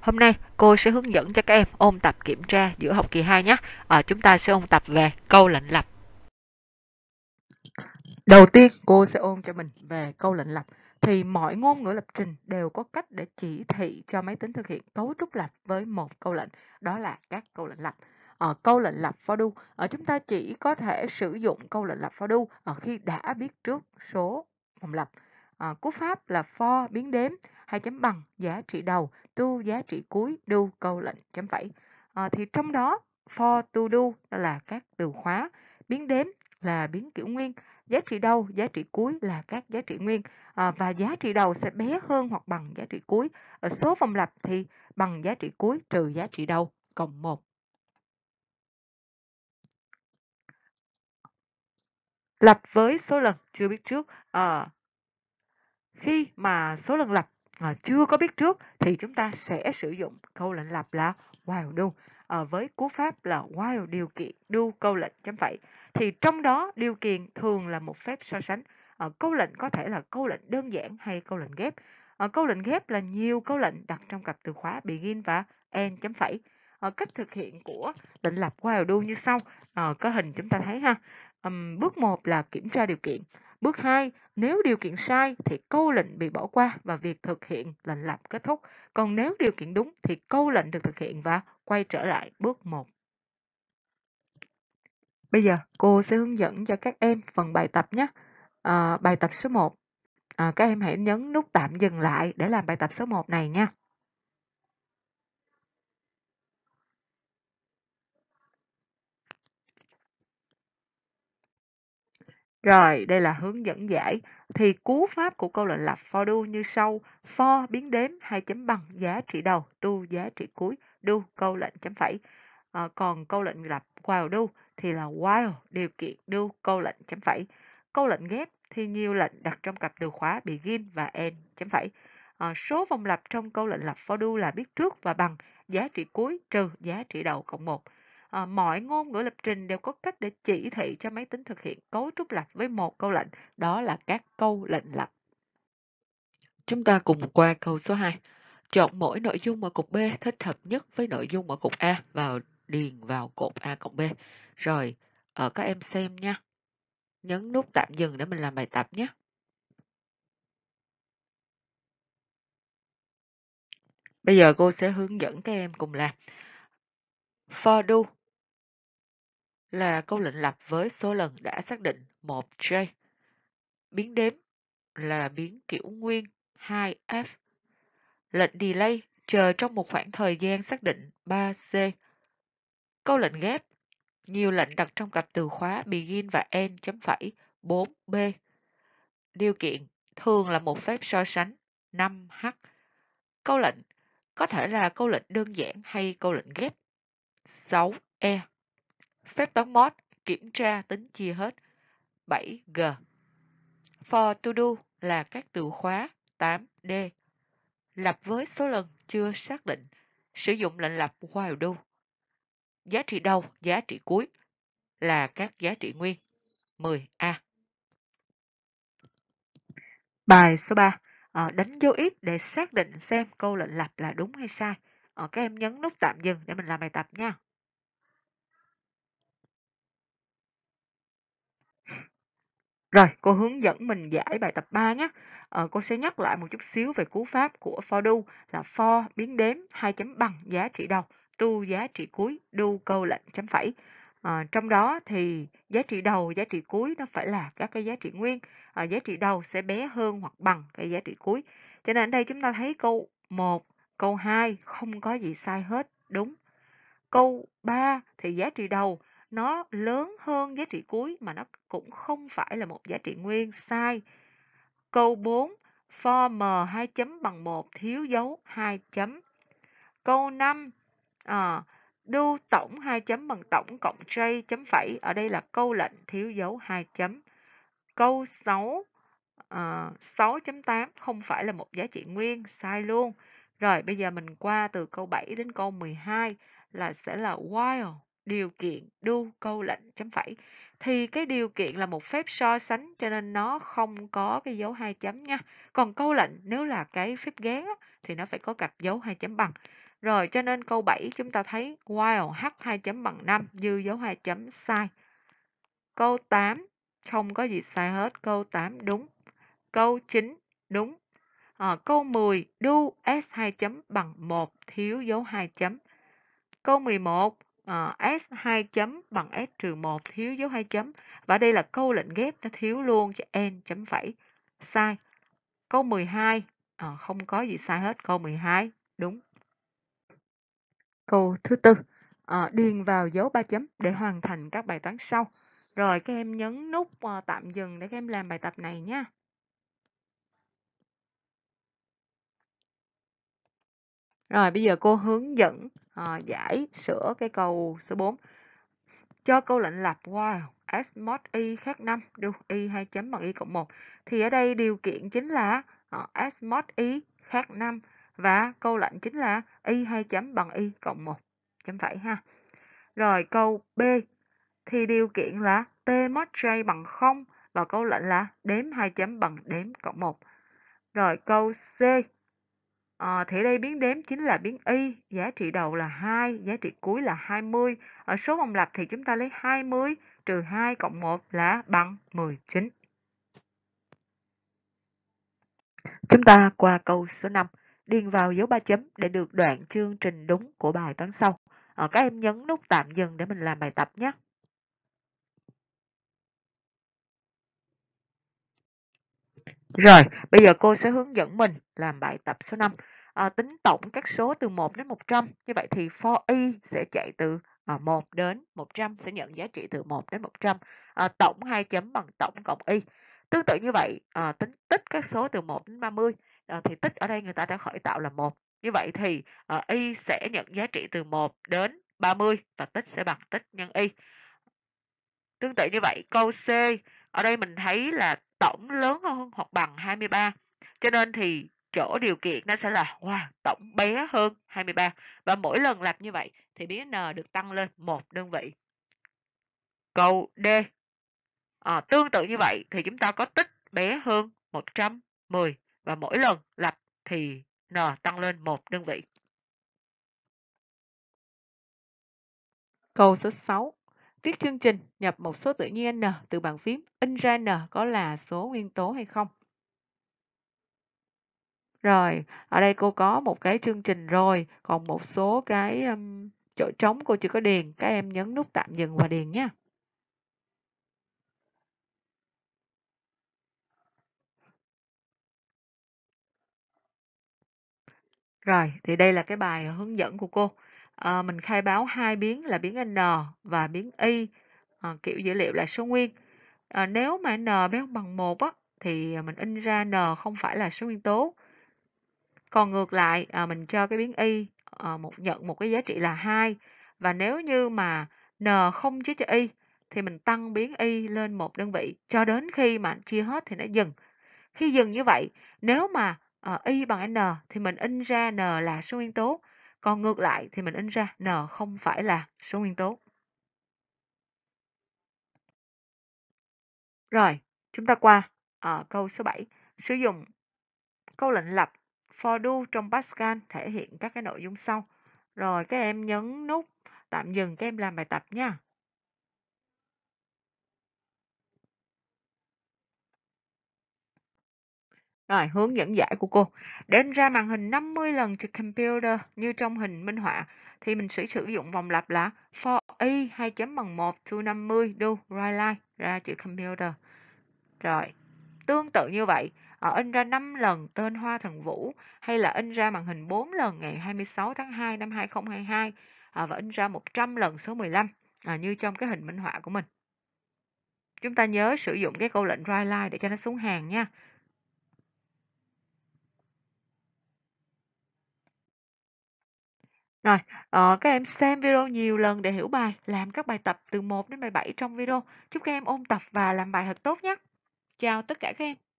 Hôm nay cô sẽ hướng dẫn cho các em ôn tập kiểm tra giữa học kỳ 2 nhé. À, chúng ta sẽ ôn tập về câu lệnh lập. Đầu tiên cô sẽ ôn cho mình về câu lệnh lập. Thì mọi ngôn ngữ lập trình đều có cách để chỉ thị cho máy tính thực hiện cấu trúc lập với một câu lệnh, đó là các câu lệnh lập. Ở ờ, câu lệnh lập for do, ở ờ, chúng ta chỉ có thể sử dụng câu lệnh lập for do ờ, khi đã biết trước số vòng lập à, cú pháp là for biến đếm hai chấm bằng giá trị đầu tu giá trị cuối do câu lệnh chấm phẩy à, thì trong đó for to do là các từ khóa biến đếm là biến kiểu nguyên giá trị đầu giá trị cuối là các giá trị nguyên à, và giá trị đầu sẽ bé hơn hoặc bằng giá trị cuối ở số vòng lặp thì bằng giá trị cuối trừ giá trị đầu cộng 1 lặp với số lần chưa biết trước à, khi mà số lần lặp à, chưa có biết trước thì chúng ta sẽ sử dụng câu lệnh lặp là while do à, với cú pháp là while điều kiện do câu lệnh chấm phẩy thì trong đó điều kiện thường là một phép so sánh à, câu lệnh có thể là câu lệnh đơn giản hay câu lệnh ghép à, câu lệnh ghép là nhiều câu lệnh đặt trong cặp từ khóa begin và end chấm phẩy à, cách thực hiện của lệnh lặp while do như sau à, có hình chúng ta thấy ha à, bước 1 là kiểm tra điều kiện Bước 2, nếu điều kiện sai thì câu lệnh bị bỏ qua và việc thực hiện lệnh lập kết thúc. Còn nếu điều kiện đúng thì câu lệnh được thực hiện và quay trở lại bước 1. Bây giờ cô sẽ hướng dẫn cho các em phần bài tập nhé. À, bài tập số 1. À, các em hãy nhấn nút tạm dừng lại để làm bài tập số 1 này nha. Rồi, đây là hướng dẫn giải. Thì cú pháp của câu lệnh lập for do như sau. For biến đếm hai chấm bằng giá trị đầu, tu giá trị cuối, do câu lệnh chấm phẩy. À, còn câu lệnh lập while do thì là while điều kiện do câu lệnh chấm phẩy. Câu lệnh ghép thì nhiều lệnh đặt trong cặp từ khóa begin và end chấm phẩy. À, số vòng lặp trong câu lệnh lập for do là biết trước và bằng giá trị cuối trừ giá trị đầu cộng 1 à, mọi ngôn ngữ lập trình đều có cách để chỉ thị cho máy tính thực hiện cấu trúc lặp với một câu lệnh, đó là các câu lệnh lặp. Chúng ta cùng qua câu số 2. Chọn mỗi nội dung ở cục B thích hợp nhất với nội dung ở cục A vào điền vào cột A cộng B. Rồi, ở ờ, các em xem nha. Nhấn nút tạm dừng để mình làm bài tập nhé. Bây giờ cô sẽ hướng dẫn các em cùng làm. For do là câu lệnh lập với số lần đã xác định 1J. Biến đếm là biến kiểu nguyên 2F. Lệnh delay chờ trong một khoảng thời gian xác định 3C. Câu lệnh ghép nhiều lệnh đặt trong cặp từ khóa begin và end chấm phẩy 4B. Điều kiện thường là một phép so sánh 5H. Câu lệnh có thể là câu lệnh đơn giản hay câu lệnh ghép 6E phép toán mod kiểm tra tính chia hết 7G. For to do là các từ khóa 8D. Lập với số lần chưa xác định, sử dụng lệnh lập while do. Giá trị đầu, giá trị cuối là các giá trị nguyên 10A. Bài số 3. À, ờ, đánh dấu ít để xác định xem câu lệnh lập là đúng hay sai. À, các em nhấn nút tạm dừng để mình làm bài tập nha. Rồi, cô hướng dẫn mình giải bài tập 3 nhé. Ờ, cô sẽ nhắc lại một chút xíu về cú pháp của for do là for biến đếm hai chấm bằng giá trị đầu, to giá trị cuối, do câu lệnh chấm phẩy. À, trong đó thì giá trị đầu, giá trị cuối nó phải là các cái giá trị nguyên. À, giá trị đầu sẽ bé hơn hoặc bằng cái giá trị cuối. Cho nên ở đây chúng ta thấy câu 1, câu 2 không có gì sai hết, đúng. Câu 3 thì giá trị đầu nó lớn hơn giá trị cuối mà nó cũng không phải là một giá trị nguyên sai. Câu 4, for m 2 chấm bằng 1 thiếu dấu 2 chấm. Câu 5, à, do tổng 2 chấm bằng tổng cộng j chấm phẩy. Ở đây là câu lệnh thiếu dấu 2 chấm. Câu 6, à, 6.8 không phải là một giá trị nguyên, sai luôn. Rồi bây giờ mình qua từ câu 7 đến câu 12 là sẽ là while điều kiện đu câu lệnh chấm phẩy thì cái điều kiện là một phép so sánh cho nên nó không có cái dấu hai chấm nha còn câu lệnh nếu là cái phép ghén á, thì nó phải có cặp dấu hai chấm bằng rồi cho nên câu 7 chúng ta thấy while h 2 chấm bằng 5 dư dấu hai chấm sai câu 8 không có gì sai hết câu 8 đúng câu 9 đúng à, câu 10 do s 2 chấm bằng 1 thiếu dấu hai chấm câu 11 Ờ, S 2 chấm bằng S trừ 1 thiếu dấu 2 chấm. Và đây là câu lệnh ghép nó thiếu luôn cho N chấm phẩy. Sai. Câu 12. À, ờ, không có gì sai hết. Câu 12. Đúng. Câu thứ tư. À, điền vào dấu 3 chấm để hoàn thành các bài toán sau. Rồi các em nhấn nút uh, tạm dừng để các em làm bài tập này nha. Rồi bây giờ cô hướng dẫn Ờ, giải sửa cái câu số 4 cho câu lệnh lập while s mod y khác 5 được y 2 chấm bằng y cộng 1 thì ở đây điều kiện chính là ờ, s mod y khác 5 và câu lệnh chính là y 2 chấm bằng y cộng 1 chấm phẩy ha rồi câu b thì điều kiện là t mod j bằng 0 và câu lệnh là đếm 2 chấm bằng đếm cộng 1 rồi câu c À, thì đây biến đếm chính là biến y, giá trị đầu là 2, giá trị cuối là 20. Ở số vòng lặp thì chúng ta lấy 20 trừ 2 cộng 1 là bằng 19. Chúng ta qua câu số 5, điền vào dấu ba chấm để được đoạn chương trình đúng của bài toán sau. À, các em nhấn nút tạm dừng để mình làm bài tập nhé. Rồi, bây giờ cô sẽ hướng dẫn mình làm bài tập số 5. À, ờ, tính tổng các số từ 1 đến 100. Như vậy thì for y sẽ chạy từ à, ờ, 1 đến 100, sẽ nhận giá trị từ 1 đến 100. À, ờ, tổng 2 chấm bằng tổng cộng y. Tương tự như vậy, à, tính tích các số từ 1 đến 30. À, thì tích ở đây người ta đã khởi tạo là 1. Như vậy thì à, y sẽ nhận giá trị từ 1 đến 30 và tích sẽ bằng tích nhân y. Tương tự như vậy, câu C ở đây mình thấy là tổng lớn hơn hoặc bằng 23 cho nên thì chỗ điều kiện nó sẽ là wow, tổng bé hơn 23 và mỗi lần lặp như vậy thì biến n được tăng lên một đơn vị câu D à, tương tự như vậy thì chúng ta có tích bé hơn 110 và mỗi lần lặp thì n tăng lên một đơn vị câu số 6 Viết chương trình, nhập một số tự nhiên n từ bàn phím, in ra n có là số nguyên tố hay không. Rồi, ở đây cô có một cái chương trình rồi, còn một số cái um, chỗ trống cô chưa có điền, các em nhấn nút tạm dừng và điền nha. Rồi, thì đây là cái bài hướng dẫn của cô à, mình khai báo hai biến là biến n và biến y à, kiểu dữ liệu là số nguyên à, nếu mà n bé béo bằng một á thì mình in ra n không phải là số nguyên tố còn ngược lại à, mình cho cái biến y à, một nhận một cái giá trị là hai và nếu như mà n không chia cho y thì mình tăng biến y lên một đơn vị cho đến khi mà chia hết thì nó dừng khi dừng như vậy nếu mà uh, y bằng n thì mình in ra n là số nguyên tố còn ngược lại thì mình in ra N không phải là số nguyên tố. Rồi, chúng ta qua à, câu số 7. Sử dụng câu lệnh lập for do trong Pascal thể hiện các cái nội dung sau. Rồi các em nhấn nút tạm dừng các em làm bài tập nha. Rồi, hướng dẫn giải của cô. Đến ra màn hình 50 lần trên computer như trong hình minh họa thì mình sẽ sử dụng vòng lặp là for i 2 chấm bằng 1 to 50 do right line ra chữ computer. Rồi, tương tự như vậy, ở in ra 5 lần tên Hoa Thần Vũ hay là in ra màn hình 4 lần ngày 26 tháng 2 năm 2022 à, và in ra 100 lần số 15 à, như trong cái hình minh họa của mình. Chúng ta nhớ sử dụng cái câu lệnh right line để cho nó xuống hàng nha. Rồi, ờ, các em xem video nhiều lần để hiểu bài, làm các bài tập từ 1 đến bài 7 trong video. Chúc các em ôn tập và làm bài thật tốt nhé. Chào tất cả các em.